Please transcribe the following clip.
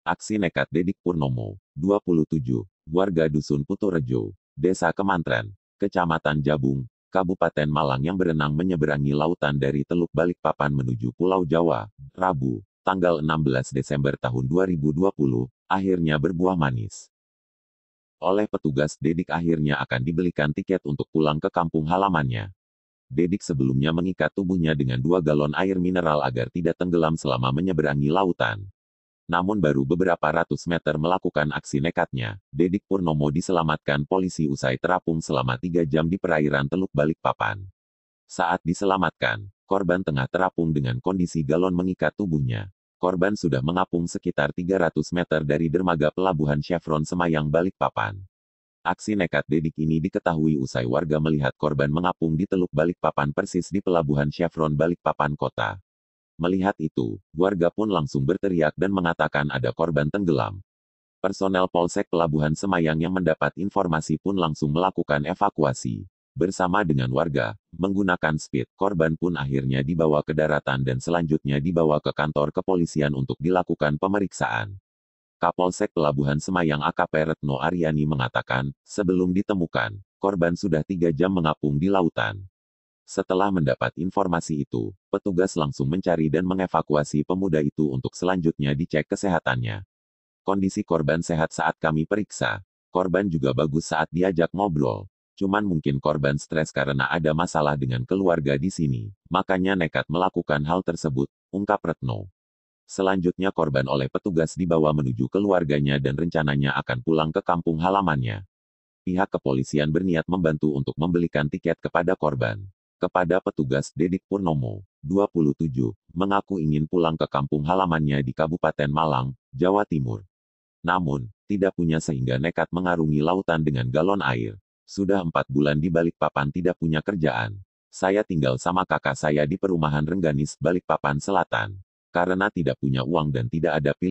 Aksi nekat Dedik Purnomo, 27, warga Dusun Putorejo, Desa Kemantren, Kecamatan Jabung, Kabupaten Malang yang berenang menyeberangi lautan dari Teluk Balikpapan menuju Pulau Jawa, Rabu, tanggal 16 Desember tahun 2020, akhirnya berbuah manis. Oleh petugas, Dedik akhirnya akan dibelikan tiket untuk pulang ke kampung halamannya. Dedik sebelumnya mengikat tubuhnya dengan dua galon air mineral agar tidak tenggelam selama menyeberangi lautan. Namun baru beberapa ratus meter melakukan aksi nekatnya, Dedik Purnomo diselamatkan polisi usai terapung selama tiga jam di perairan Teluk Balikpapan. Saat diselamatkan, korban tengah terapung dengan kondisi galon mengikat tubuhnya korban sudah mengapung sekitar 300 meter dari dermaga pelabuhan Chevron Semayang Balikpapan. Aksi nekat Dedik ini diketahui usai warga melihat korban mengapung di Teluk Balikpapan persis di pelabuhan Chevron Balikpapan Kota. Melihat itu, warga pun langsung berteriak dan mengatakan ada korban tenggelam. Personel Polsek Pelabuhan Semayang yang mendapat informasi pun langsung melakukan evakuasi bersama dengan warga, menggunakan speed. Korban pun akhirnya dibawa ke daratan dan selanjutnya dibawa ke kantor kepolisian untuk dilakukan pemeriksaan. Kapolsek Pelabuhan Semayang AKP Retno Aryani mengatakan, sebelum ditemukan, korban sudah tiga jam mengapung di lautan. Setelah mendapat informasi itu, petugas langsung mencari dan mengevakuasi pemuda itu untuk selanjutnya dicek kesehatannya. Kondisi korban sehat saat kami periksa. Korban juga bagus saat diajak ngobrol cuman mungkin korban stres karena ada masalah dengan keluarga di sini, makanya nekat melakukan hal tersebut, ungkap Retno. Selanjutnya korban oleh petugas dibawa menuju keluarganya dan rencananya akan pulang ke kampung halamannya. Pihak kepolisian berniat membantu untuk membelikan tiket kepada korban. Kepada petugas Dedik Purnomo, 27, mengaku ingin pulang ke kampung halamannya di Kabupaten Malang, Jawa Timur. Namun, tidak punya sehingga nekat mengarungi lautan dengan galon air. Sudah empat bulan di balik papan tidak punya kerjaan. Saya tinggal sama kakak saya di perumahan Rengganis, balik papan Selatan. Karena tidak punya uang dan tidak ada pil.